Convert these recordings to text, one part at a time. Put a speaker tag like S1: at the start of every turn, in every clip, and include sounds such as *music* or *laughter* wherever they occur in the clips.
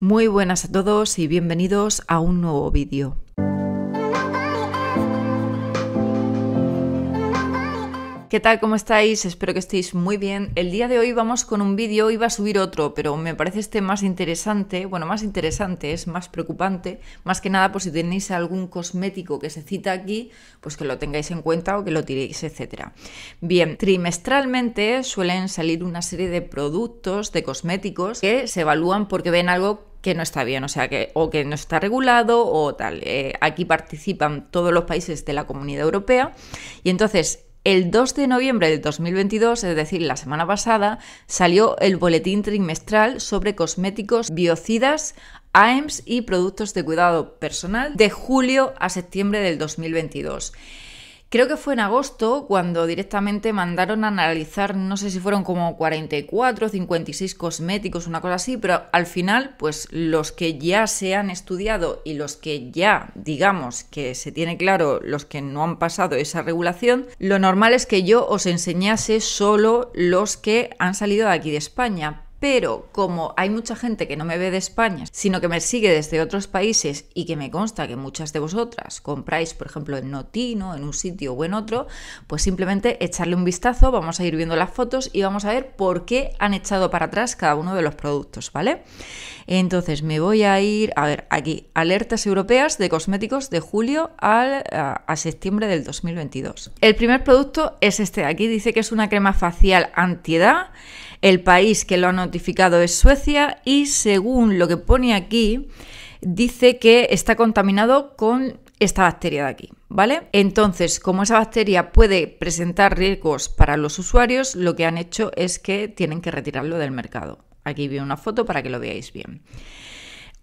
S1: Muy buenas a todos y bienvenidos a un nuevo vídeo. ¿Qué tal? ¿Cómo estáis? Espero que estéis muy bien. El día de hoy vamos con un vídeo, iba a subir otro, pero me parece este más interesante, bueno, más interesante, es más preocupante, más que nada por si tenéis algún cosmético que se cita aquí, pues que lo tengáis en cuenta o que lo tiréis, etcétera. Bien, trimestralmente suelen salir una serie de productos, de cosméticos, que se evalúan porque ven algo que no está bien, o sea, que o que no está regulado o tal. Eh, aquí participan todos los países de la Comunidad Europea y entonces el 2 de noviembre del 2022, es decir, la semana pasada, salió el boletín trimestral sobre cosméticos, biocidas, AEMS y productos de cuidado personal de julio a septiembre del 2022. Creo que fue en agosto cuando directamente mandaron a analizar, no sé si fueron como 44, 56 cosméticos, una cosa así, pero al final, pues los que ya se han estudiado y los que ya, digamos, que se tiene claro, los que no han pasado esa regulación, lo normal es que yo os enseñase solo los que han salido de aquí de España, pero como hay mucha gente que no me ve de España, sino que me sigue desde otros países y que me consta que muchas de vosotras compráis, por ejemplo, en Notino, en un sitio o en otro, pues simplemente echarle un vistazo, vamos a ir viendo las fotos y vamos a ver por qué han echado para atrás cada uno de los productos, ¿vale? Entonces me voy a ir, a ver, aquí, alertas europeas de cosméticos de julio a, septiembre del 2022. El primer producto es este aquí, dice que es una crema facial antiedad. El país que lo han notificado es Suecia y según lo que pone aquí, dice que está contaminado con esta bacteria de aquí, ¿vale? Entonces, como esa bacteria puede presentar riesgos para los usuarios, lo que han hecho es que tienen que retirarlo del mercado. Aquí vi una foto para que lo veáis bien.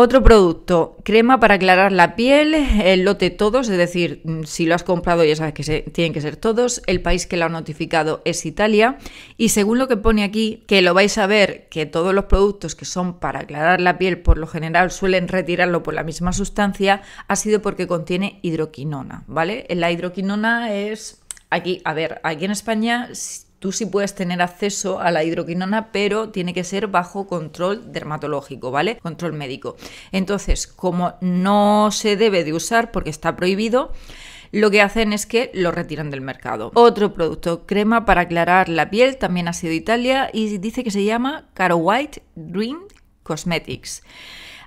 S1: Otro producto, crema para aclarar la piel, el lote todos, es decir, mm, si lo has comprado ya sabes que tienen que ser todos, el país que lo ha notificado es Italia y según lo que pone aquí, que lo vais a ver, que todos los productos que son para aclarar la piel por lo general suelen retirarlo por la misma sustancia, ha sido porque contiene hidroquinona, ¿vale? La hidroquinona es... Aquí, a ver, aquí en España tú sí puedes tener acceso a la hidroquinona, pero tiene que ser bajo control dermatológico, ¿vale? Control médico. Entonces, como no se debe de usar porque está prohibido, lo que hacen es que lo retiran del mercado. Otro producto, crema para aclarar la piel, también ha sido Italia y dice que se llama Caro White Dream Cosmetics.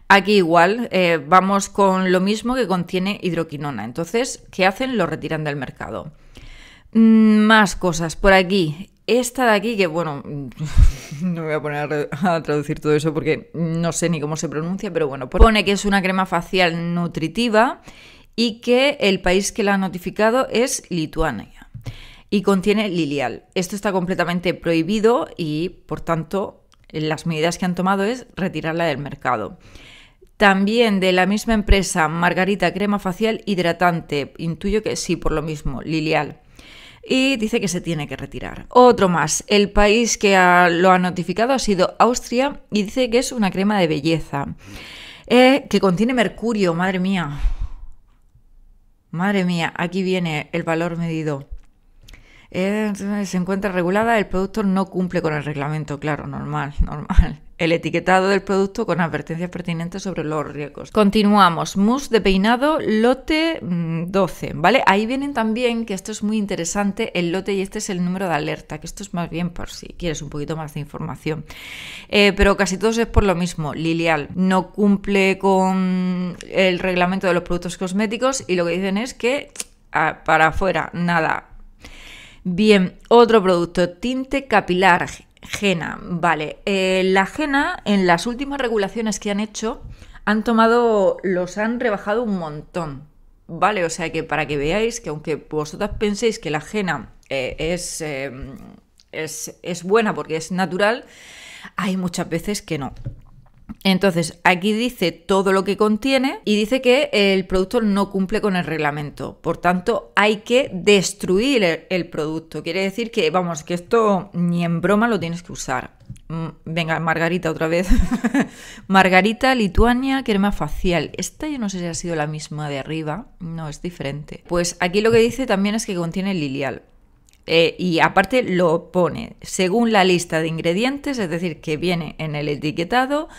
S1: Aquí igual eh, vamos con lo mismo que contiene hidroquinona. Entonces, ¿qué hacen? Lo retiran del mercado. Mm, más cosas por aquí. Esta de aquí, que bueno, *laughs* no voy a poner a traducir todo eso porque no sé ni cómo se pronuncia, pero bueno, pone que es una crema facial nutritiva y que el país que la ha notificado es Lituania y contiene lilial. Esto está completamente prohibido y, por tanto, las medidas que han tomado es retirarla del mercado. También de la misma empresa, Margarita Crema Facial Hidratante. Intuyo que sí, por lo mismo, Lilial y dice que se tiene que retirar. Otro más, el país que lo ha notificado ha sido Austria y dice que es una crema de belleza eh, que contiene mercurio, madre mía. Madre mía, aquí viene el valor medido. Eh, se encuentra regulada, el producto no cumple con el reglamento, claro, normal, normal el etiquetado del producto con advertencias pertinentes sobre los riesgos. Continuamos, mousse de peinado lote 12, mm, ¿vale? Ahí vienen también, que esto es muy interesante, el lote y este es el número de alerta, que esto es más bien por si quieres un poquito más de información. Eh, pero casi todos es por lo mismo, Lilial no cumple con el reglamento de los productos cosméticos y lo que dicen es que ah, para afuera, nada. Bien, otro producto, tinte capilar Jena, vale. Eh, la Jena, en las últimas regulaciones que han hecho, han tomado, los han rebajado un montón, ¿vale? O sea que para que veáis que aunque vosotras penséis que la Jena eh, es, eh, es, es buena porque es natural, hay muchas veces que no. Entonces, aquí dice todo lo que contiene y dice que el producto no cumple con el reglamento. Por tanto, hay que destruir el, producto. Quiere decir que, vamos, que esto ni en broma lo tienes que usar. Mm, venga, Margarita otra vez. *laughs* Margarita, Lituania, crema facial. Esta yo no sé si ha sido la misma de arriba. No, es diferente. Pues aquí lo que dice también es que contiene lilial. Eh, y aparte lo pone según la lista de ingredientes, es decir, que viene en el etiquetado,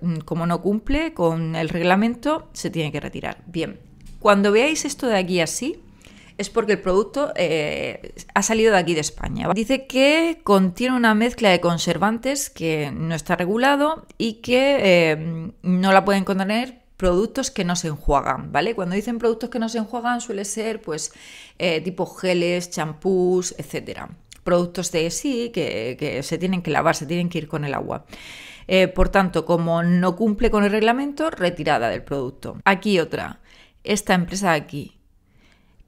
S1: mm, como no cumple con el reglamento, se tiene que retirar. Bien, cuando veáis esto de aquí así, es porque el producto eh, ha salido de aquí de España. Dice que contiene una mezcla de conservantes que no está regulado y que eh, no la pueden contener productos que no se enjuagan, ¿vale? Cuando dicen productos que no se enjuagan suele ser pues eh, tipo geles, champús, etcétera. Productos de sí que, se tienen que lavar, se tienen que ir con el agua. Eh, por tanto, como no cumple con el reglamento, retirada del producto. Aquí otra. Esta empresa de aquí.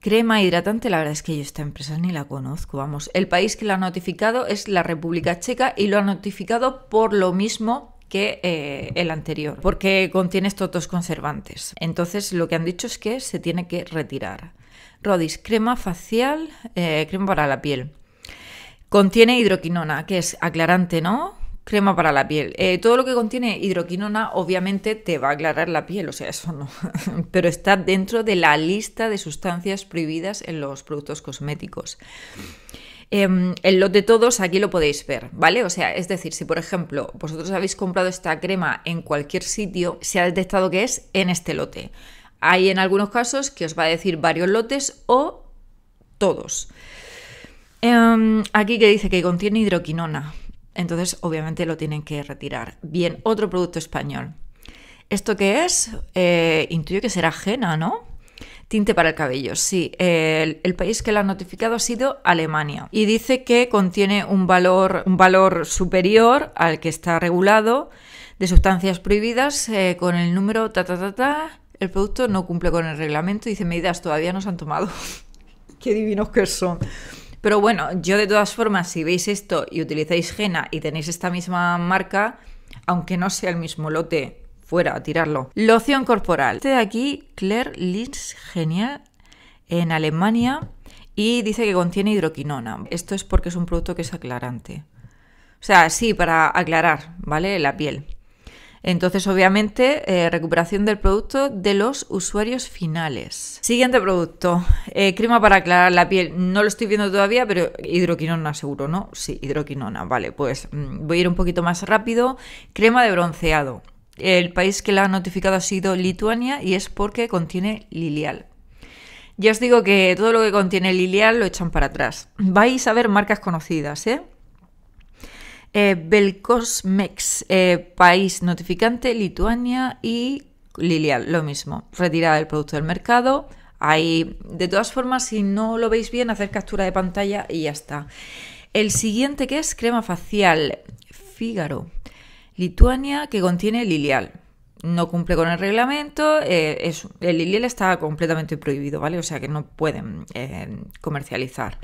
S1: Crema hidratante, la verdad es que yo esta empresa ni la conozco, vamos. El país que la ha notificado es la República Checa y lo ha notificado por lo mismo eh, el anterior, porque contiene estos dos conservantes. Entonces lo que han dicho es que se tiene que retirar. Rodis, crema facial, eh, crema para la piel. Contiene hidroquinona, que es aclarante, ¿no? crema para la piel. Eh, todo lo que contiene hidroquinona obviamente te va a aclarar la piel, o sea, eso no. *laughs* Pero está dentro de la lista de sustancias prohibidas en los productos cosméticos. Em, el lote de todos aquí lo podéis ver, ¿vale? O sea, es decir, si por ejemplo vosotros habéis comprado esta crema en cualquier sitio, se ha detectado que es en este lote. Hay en algunos casos que os va a decir varios lotes o todos. Em, aquí que dice que contiene hidroquinona. Entonces, obviamente lo tienen que retirar. Bien, otro producto español. ¿Esto qué es? Eh, intuyo que será ajena, ¿no? Tinte para el cabello, sí. El, país que la ha notificado ha sido Alemania. Y dice que contiene un valor, un valor superior al que está regulado de sustancias prohibidas eh, con el número ta ta El producto no cumple con el reglamento. Dice medidas todavía no se han tomado. *laughs* Qué divinos que son. Pero bueno, yo de todas formas, si veis esto y utilizáis Gena y tenéis esta misma marca, aunque no sea el mismo lote, fuera, a tirarlo. Loción corporal. Este de aquí, Claire Lynch, genial, en Alemania, y dice que contiene hidroquinona. Esto es porque es un producto que es aclarante. O sea, sí, para aclarar, ¿vale? La piel. Entonces, obviamente, eh, recuperación del producto de los usuarios finales. Siguiente producto, eh, crema para aclarar la piel. No lo estoy viendo todavía, pero hidroquinona seguro, ¿no? Sí, hidroquinona. Vale, pues mm, voy a ir un poquito más rápido. Crema de bronceado. El país que la ha notificado ha sido Lituania y es porque contiene lilial. Ya os digo que todo lo que contiene lilial lo echan para atrás. Vais a ver marcas conocidas, ¿eh? eh Belcosmex, eh, país notificante, Lituania y Lilial, lo mismo. Retirada del producto del mercado. Ahí, de todas formas, si no lo veis bien, hacer captura de pantalla y ya está. El siguiente que es crema facial, Fígaro. Lituania que contiene Lilial. No cumple con el reglamento, eh, es, el Lilial está completamente prohibido, ¿vale? O sea que no pueden eh, comercializar.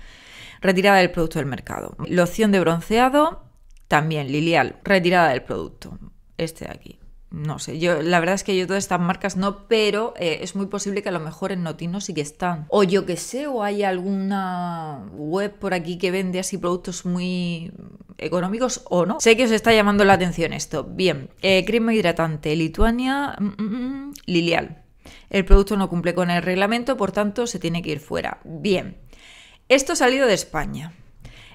S1: Retirada del producto del mercado. Loción de bronceado, también Lilial, retirada del producto. Este de aquí no sé, yo la verdad es que yo todas estas marcas no, pero eh, es muy posible que a lo mejor en Notino sí que están. O yo que sé, o hay alguna web por aquí que vende así productos muy económicos o no. Sé que os está llamando la atención esto. Bien, eh, crema hidratante, Lituania, mm, mm, mm, Lilial. El producto no cumple con el reglamento, por tanto se tiene que ir fuera. Bien, esto ha salido de España.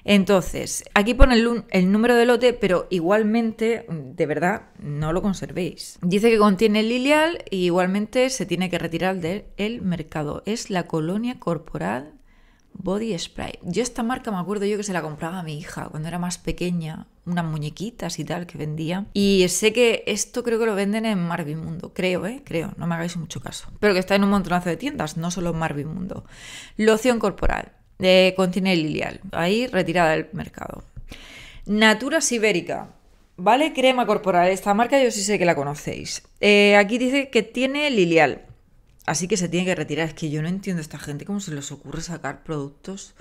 S1: Entonces, aquí pone el, número de lote, pero igualmente, de verdad, no lo conservéis. Dice que contiene Lilial y igualmente se tiene que retirar del mercado. Es la colonia corporal Body Spray. Yo esta marca me acuerdo yo que se la compraba a mi hija cuando era más pequeña, unas muñequitas y tal que vendía. Y sé que esto creo que lo venden en Marvin Mundo, creo, ¿eh? Creo, no me hagáis mucho caso. Pero que está en un montonazo de tiendas, no solo en Marvin Mundo. Loción corporal. Contiene Lilial, ahí retirada del mercado. Natura Sibérica, ¿vale? Crema corporal, esta marca yo sí sé que la conocéis. Eh, aquí dice que tiene Lilial, así que se tiene que retirar. Es que yo no entiendo a esta gente cómo se les ocurre sacar productos.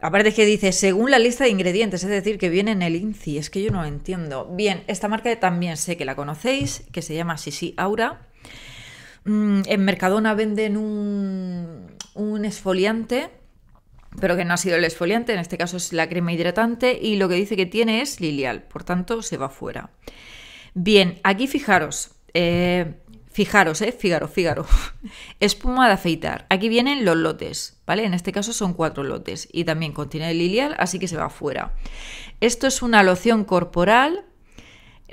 S1: Aparte es que dice, según la lista de ingredientes, es decir, que viene en el INCI, es que yo no lo entiendo. Bien, esta marca también sé que la conocéis, que se llama Sisi Aura. Mm, en Mercadona venden un, un exfoliante pero que no ha sido el exfoliante, en este caso es la crema hidratante y lo que dice que tiene es lilial, por tanto se va fuera. Bien, aquí fijaros, eh, fijaros, eh, fígaro, fígaro, *laughs* espuma de afeitar. Aquí vienen los lotes, ¿vale? En este caso son cuatro lotes y también contiene el lilial, así que se va fuera. Esto es una loción corporal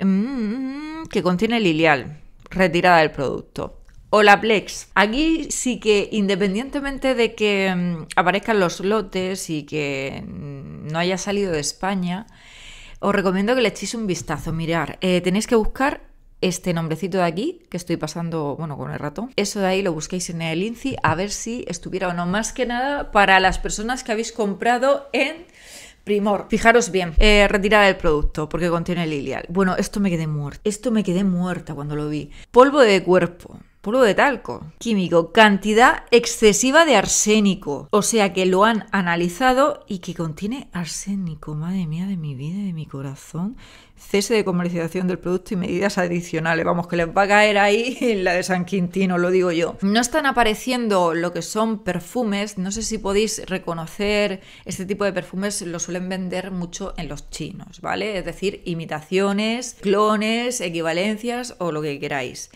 S1: mm, que contiene lilial, retirada del producto hola Plex. Aquí sí que independientemente de que mm, aparezcan los lotes y que mm, no haya salido de España, os recomiendo que le echéis un vistazo. Mirar, eh, tenéis que buscar este nombrecito de aquí, que estoy pasando, bueno, con el ratón. Eso de ahí lo busquéis en el INCI a ver si estuviera o no. Más que nada para las personas que habéis comprado en... Primor, fijaros bien, eh, retirar el producto porque contiene lilial. Bueno, esto me quedé muerta. Esto me quedé muerta cuando lo vi. Polvo de cuerpo polvo de talco químico, cantidad excesiva de arsénico. O sea que lo han analizado y que contiene arsénico. Madre mía, de mi vida, de mi corazón. Cese de comercialización del producto y medidas adicionales. Vamos, que les va a caer ahí *laughs* en la de San Quintino, lo digo yo. No están apareciendo lo que son perfumes. No sé si podéis reconocer este tipo de perfumes, lo suelen vender mucho en los chinos, ¿vale? Es decir, imitaciones, clones, equivalencias o lo que queráis.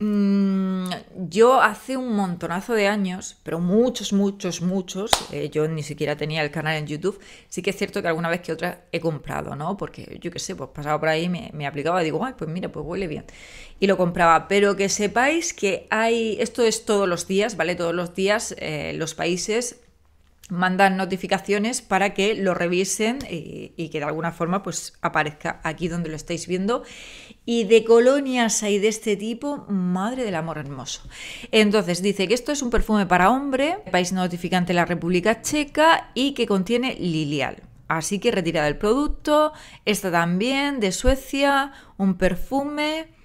S1: Mm, yo hace un montonazo de años, pero muchos, muchos, muchos, eh, yo ni siquiera tenía el canal en YouTube, sí que es cierto que alguna vez que otra he comprado, ¿no? Porque yo qué sé, pues pasaba por ahí, me, aplicaba digo, pues mira, pues huele bien. Y lo compraba, pero que sepáis que hay, esto es todos los días, ¿vale? Todos los días eh, los países mandan notificaciones para que lo revisen eh, y, que de alguna forma pues aparezca aquí donde lo estáis viendo y de colonias hay de este tipo madre del amor hermoso entonces dice que esto es un perfume para hombre país notificante la República Checa y que contiene lilial así que retirada el producto esta también de Suecia un perfume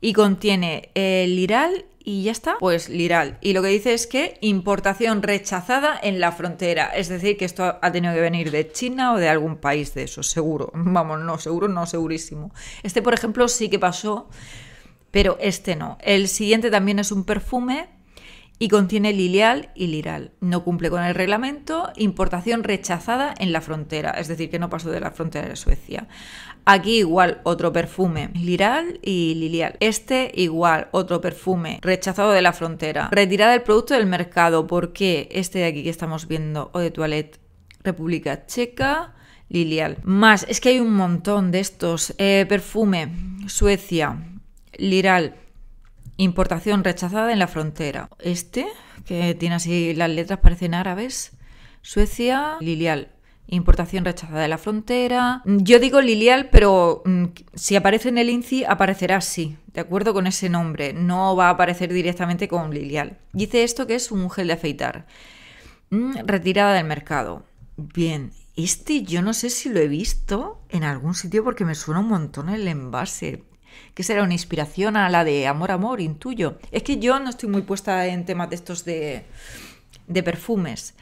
S1: y contiene el eh, liral y ya está, pues liral. Y lo que dice es que importación rechazada en la frontera. Es decir, que esto ha tenido que venir de China o de algún país de eso, seguro. *laughs* Vamos, no, seguro, no, segurísimo. Este, por ejemplo, sí que pasó, pero este no. El siguiente también es un perfume y contiene lilial y liral. No cumple con el reglamento, importación rechazada en la frontera, es decir, que no pasó de la frontera de Suecia. Aquí igual otro perfume, liral y lilial. Este igual otro perfume, rechazado de la frontera. Retirada del producto del mercado, porque este de aquí que estamos viendo, o de Toilette, República Checa, lilial. Más, es que hay un montón de estos. Eh, perfume, Suecia, liral. Importación rechazada en la frontera. Este, que tiene así las letras, parecen árabes. Suecia, Lilial. Importación rechazada de la frontera. Yo digo Lilial, pero mm, si aparece en el INCI, aparecerá así, de acuerdo con ese nombre. No va a aparecer directamente con Lilial. Dice esto que es un gel de afeitar. Mm, retirada del mercado. Bien, este yo no sé si lo he visto en algún sitio porque me suena un montón el envase que será una inspiración a la de Amor, Amor, intuyo. Es que yo no estoy muy puesta en temas de estos de, de perfumes.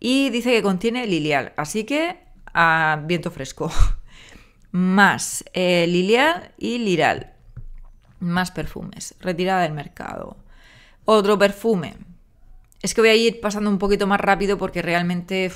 S1: Y dice que contiene lilial, así que a viento fresco. *laughs* Más eh, lilial y liral. Más perfumes. Retirada del mercado. Otro perfume. Es que voy a ir pasando un poquito más rápido porque realmente...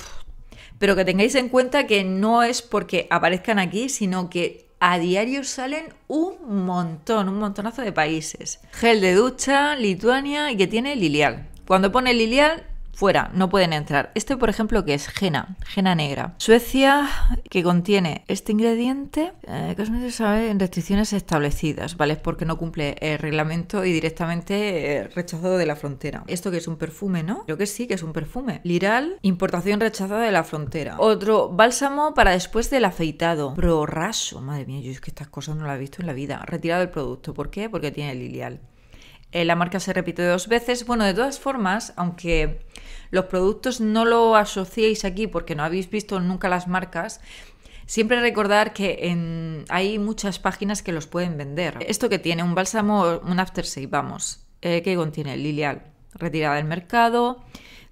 S1: Pero que tengáis en cuenta que no es porque aparezcan aquí, sino que a diario salen un montón, un montonazo de países. Gel de ducha, Lituania y que tiene Lilial. Cuando pone Lilial fuera, no pueden entrar. Este, por ejemplo, que es jena, jena negra. Suecia, que contiene este ingrediente, eh, que se sabe en restricciones establecidas, ¿vale? Es porque no cumple el reglamento y directamente eh, rechazado de la frontera. Esto que es un perfume, ¿no? Creo que sí, que es un perfume. Liral, importación rechazada de la frontera. Otro, bálsamo para después del afeitado. raso, madre mía, yo es que estas cosas no las he visto en la vida. Retirado el producto. ¿Por qué? Porque tiene lilial. Eh, la marca se repite dos veces. Bueno, de todas formas, aunque los productos no lo asociéis aquí porque no habéis visto nunca las marcas, Siempre recordar que hay muchas páginas que los pueden vender. Esto que tiene un bálsamo, un aftershave, vamos, ¿Qué eh, que contiene Lilial, retirada del mercado.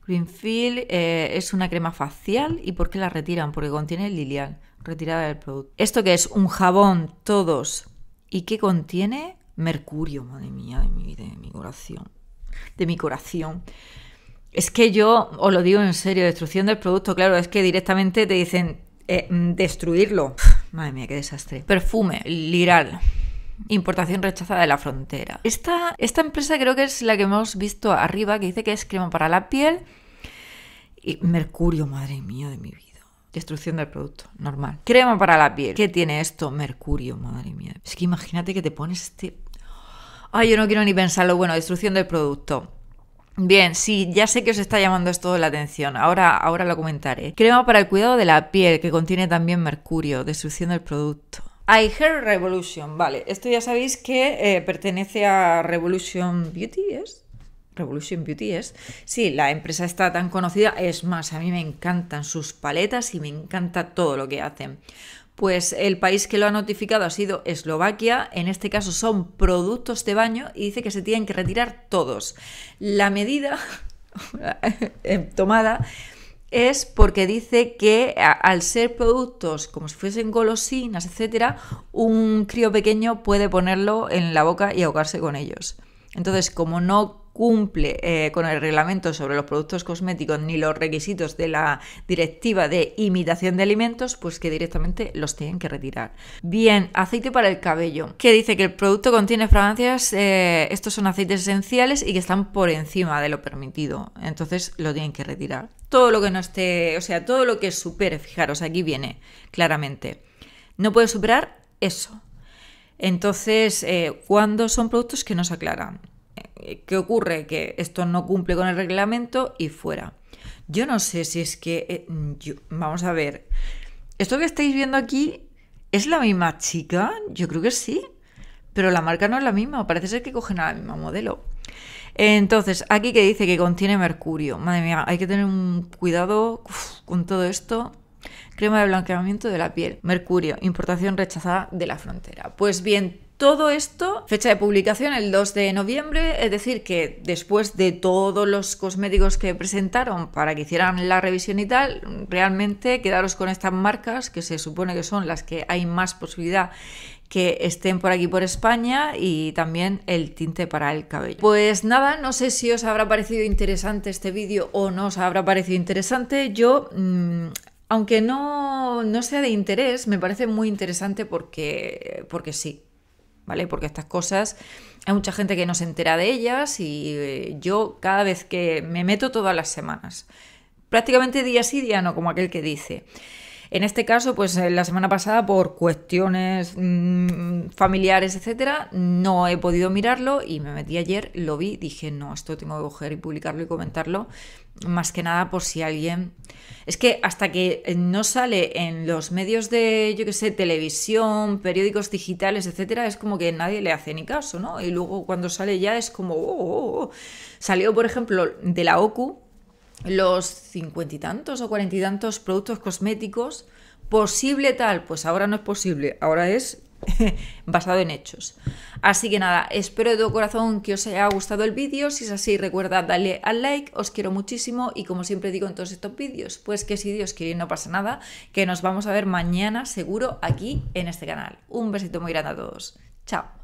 S1: Greenfield eh, es una crema facial y ¿por qué la retiran? Porque contiene Lilial, retirada del producto. Esto que es un jabón, todos, y qué contiene Mercurio, madre mía, de mi, de mi corazón. De mi corazón. Es que yo, os lo digo en serio, destrucción del producto, claro, es que directamente te dicen eh, mm, destruirlo. madre mía, qué desastre. Perfume, liral. Importación rechazada de la frontera. Esta, esta empresa creo que es la que hemos visto arriba, que dice que es crema para la piel. Y mercurio, madre mía de mi vida. Destrucción del producto, normal. Crema para la piel. ¿Qué tiene esto? Mercurio, madre mía. Es que imagínate que te pones este ay, yo no quiero ni pensarlo, bueno, destrucción del producto. Bien, sí, ya sé que os está llamando esto la atención, ahora, ahora lo comentaré. Crema para el cuidado de la piel, que contiene también mercurio, destrucción del producto. I Revolution, vale, esto ya sabéis que eh, pertenece a Revolution Beauty, ¿es? Revolution Beauty es. Sí, la empresa está tan conocida. Es más, a mí me encantan sus paletas y me encanta todo lo que hacen pues el país que lo ha notificado ha sido Eslovaquia, en este caso son productos de baño y dice que se tienen que retirar todos. La medida *laughs* em, tomada es porque dice que al ser productos como si fuesen golosinas, etcétera, un crío pequeño puede ponerlo en la boca y ahogarse con ellos. Entonces, como no cumple eh, con el reglamento sobre los productos cosméticos ni los requisitos de la directiva de imitación de alimentos, pues que directamente los tienen que retirar. Bien, aceite para el cabello, que dice que el producto contiene fragancias, eh, estos son aceites esenciales y que están por encima de lo permitido, entonces lo tienen que retirar. Todo lo que no esté, o sea, todo lo que supere, fijaros, aquí viene claramente. No puede superar eso. Entonces, eh, ¿cuándo son productos que no se aclaran? Eh, ¿Qué ocurre? Que esto no cumple con el reglamento y fuera. Yo no sé si es que... Eh, vamos a ver. Esto que estáis viendo aquí es la misma chica. Yo creo que sí. Pero la marca no es la misma. Parece ser que cogen a la misma modelo. Entonces, aquí que dice que contiene mercurio. Madre mía, hay que tener un cuidado con todo esto. Crema de blanqueamiento de la piel. Mercurio, importación rechazada de la frontera. Pues bien, todo esto, fecha de publicación el 2 de noviembre, es decir, que después de todos los cosméticos que presentaron para que hicieran la revisión y tal, realmente quedaros con estas marcas, que se supone que son las que hay más posibilidad que estén por aquí por España y también el tinte para el cabello. Pues nada, no sé si os habrá parecido interesante este vídeo o no os habrá parecido interesante. Yo mm, aunque no, no, sea de interés, me parece muy interesante porque, porque sí. Porque estas cosas hay mucha gente que no se entera de ellas y eh, yo cada vez que me meto todas las semanas, prácticamente día sí, día no, como aquel que dice. En este caso, pues eh, la semana pasada, por cuestiones mm, familiares, etcétera, no he podido mirarlo y me metí ayer, lo vi, dije, no, esto tengo que coger y publicarlo y comentarlo. Más que nada por si alguien. Es que hasta que eh, no sale en los medios de, yo qué sé, televisión, periódicos digitales, etcétera, es como que nadie le hace ni caso, ¿no? Y luego cuando sale ya es como, oh. oh, oh, oh". salió, por ejemplo, de la OCU los cincuenta y tantos o cuarenta y tantos productos cosméticos, posible tal, pues ahora no es posible, ahora es *laughs* basado en hechos. Así que nada, espero de todo corazón que os haya gustado el vídeo, si es así recuerda darle al like, os quiero muchísimo y como siempre digo en todos estos vídeos, pues que si Dios quiere no pasa nada, que nos vamos a ver mañana seguro aquí en este canal. Un besito muy grande a todos, chao.